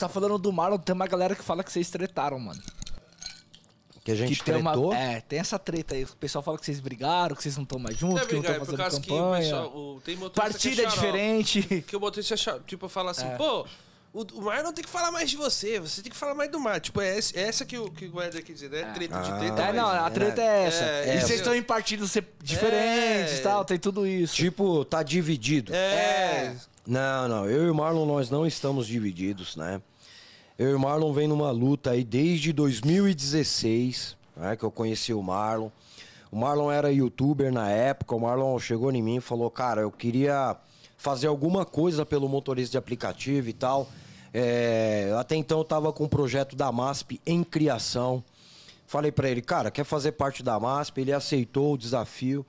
tá falando do Marlon, tem uma galera que fala que vocês tretaram, mano. Que a gente que tretou? Uma, é, tem essa treta aí. O pessoal fala que vocês brigaram, que vocês não estão mais juntos, é, que não estão é fazendo campanha. Pessoal, o, tem é Partida é diferente. Que o motorista achar, é tipo, fala assim, é. pô... O, o Marlon tem que falar mais de você, você tem que falar mais do Mar. Tipo, é, é essa que o, que o Eder quer dizer, né? É. Treta de treta. É, não, a é. treta é, essa. e vocês estão em partidos diferentes e tal, tem tudo isso. Tipo, tá dividido. É. Não, não. Eu e o Marlon, nós não estamos divididos, né? Eu e o Marlon vem numa luta aí desde 2016, né, que eu conheci o Marlon. O Marlon era youtuber na época, o Marlon chegou em mim e falou, cara, eu queria fazer alguma coisa pelo motorista de aplicativo e tal. É, até então eu estava com o um projeto da MASP em criação. Falei para ele, cara, quer fazer parte da MASP? Ele aceitou o desafio.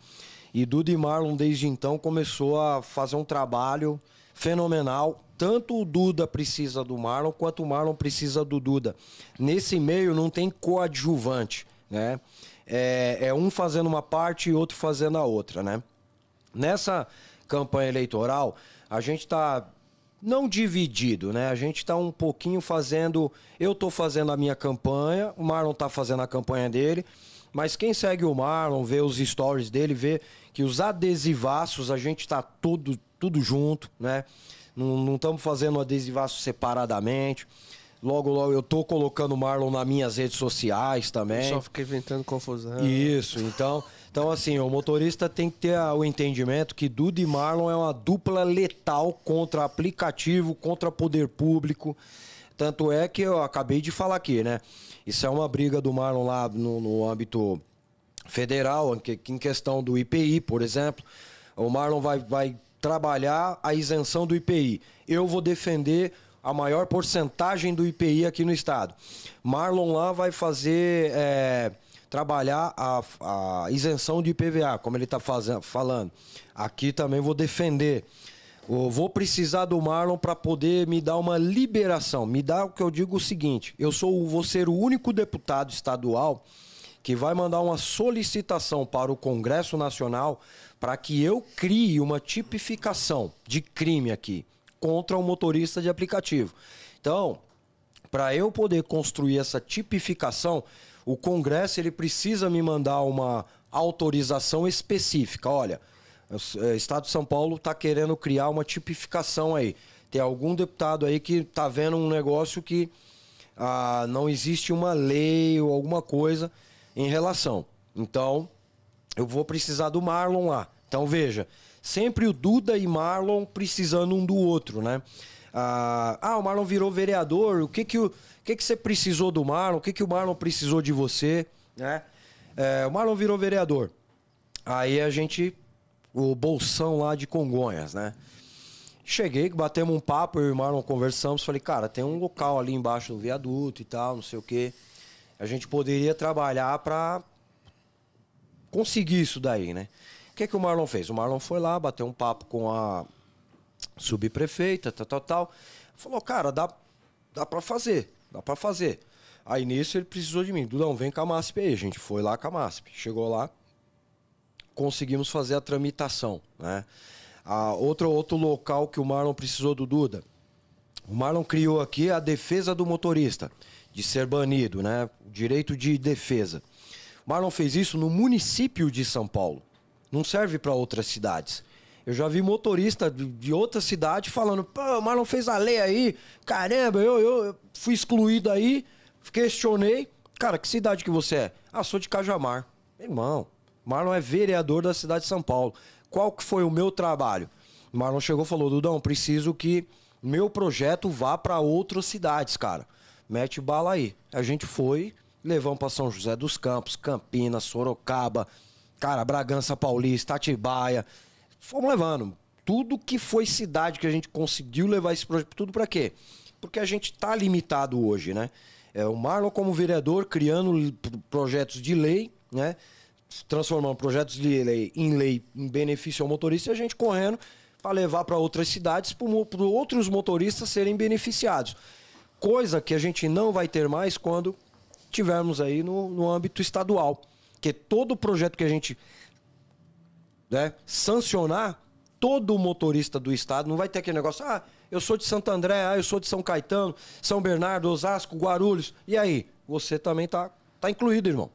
E Duda e Marlon, desde então, começou a fazer um trabalho fenomenal. Tanto o Duda precisa do Marlon, quanto o Marlon precisa do Duda. Nesse meio não tem coadjuvante, né? É, é um fazendo uma parte e outro fazendo a outra, né? Nessa campanha eleitoral, a gente está não dividido, né? A gente está um pouquinho fazendo. Eu estou fazendo a minha campanha, o Marlon está fazendo a campanha dele. Mas quem segue o Marlon, vê os stories dele, vê que os adesivaços, a gente está todo tudo junto, né? Não estamos fazendo adesivaço separadamente. Logo, logo eu tô colocando o Marlon nas minhas redes sociais também. Eu só fica inventando confusão. Isso, então. Então, assim, o motorista tem que ter o entendimento que Duda e Marlon é uma dupla letal contra aplicativo, contra poder público. Tanto é que eu acabei de falar aqui, né? Isso é uma briga do Marlon lá no, no âmbito federal, em questão do IPI, por exemplo. O Marlon vai, vai trabalhar a isenção do IPI. Eu vou defender a maior porcentagem do IPI aqui no estado. Marlon lá vai fazer é, trabalhar a, a, isenção de IPVA, como ele está falando. Aqui também vou defender. Eu vou precisar do Marlon para poder me dar uma liberação. Me dá o que eu digo o seguinte: eu sou, vou ser o único deputado estadual que vai mandar uma solicitação para o Congresso Nacional para que eu crie uma tipificação de crime aqui contra o motorista de aplicativo. Então, para eu poder construir essa tipificação, o Congresso ele precisa me mandar uma autorização específica. Olha, o eh, Estado de São Paulo está querendo criar uma tipificação aí. Tem algum deputado aí que está vendo um negócio que ah, não existe uma lei ou alguma coisa em relação. Então, eu vou precisar do Marlon lá. Então, veja, sempre o Duda e Marlon precisando um do outro, né? Ah, ah, o Marlon virou vereador, o que que, o, o que que você precisou do Marlon? O que que o Marlon precisou de você, né? É, o Marlon virou vereador. Aí a gente, o bolsão lá de Congonhas, né? Cheguei, batemos um papo, eu e o Marlon conversamos, falei, cara, tem um local ali embaixo do viaduto e tal, não sei o quê a gente poderia trabalhar para conseguir isso daí, né? O que, é que o Marlon fez? O Marlon foi lá, bateu um papo com a subprefeita, tal, tal, tal. Falou, cara, dá, dá para fazer, dá para fazer. Aí nisso ele precisou de mim. Dudão, vem com a MASP aí. A gente foi lá com a MASP. Chegou lá, conseguimos fazer a tramitação, né? A outro, outro local que o Marlon precisou do Duda. O Marlon criou aqui a defesa do motorista de ser banido, né? Direito de defesa. Marlon fez isso no município de São Paulo. Não serve para outras cidades. Eu já vi motorista de outra cidade falando: pô, o Marlon fez a lei aí, caramba, eu, eu, fui excluído aí, questionei. Cara, que cidade que você é? Ah, sou de Cajamar. Irmão, Marlon é vereador da cidade de São Paulo. Qual que foi o meu trabalho? Marlon chegou e falou: Dudão, preciso que meu projeto vá para outras cidades, cara mete bala aí. A gente foi, levamos para São José dos Campos, Campinas, Sorocaba, cara, Bragança Paulista, Atibaia. Fomos levando. Tudo que foi cidade que a gente conseguiu levar esse projeto, tudo para quê? Porque a gente tá limitado hoje, né? É, o Marlon como vereador criando projetos de lei, né? Transformando projetos de lei em lei em benefício ao motorista e a gente correndo para levar para outras cidades, para outros motoristas serem beneficiados coisa que a gente não vai ter mais quando tivermos aí no, no âmbito estadual. Que todo projeto que a gente né, sancionar, todo motorista do estado não vai ter aquele negócio, ah, eu sou de Santo André, ah, eu sou de São Caetano, São Bernardo, Osasco, Guarulhos. E aí? Você também tá, tá incluído, irmão.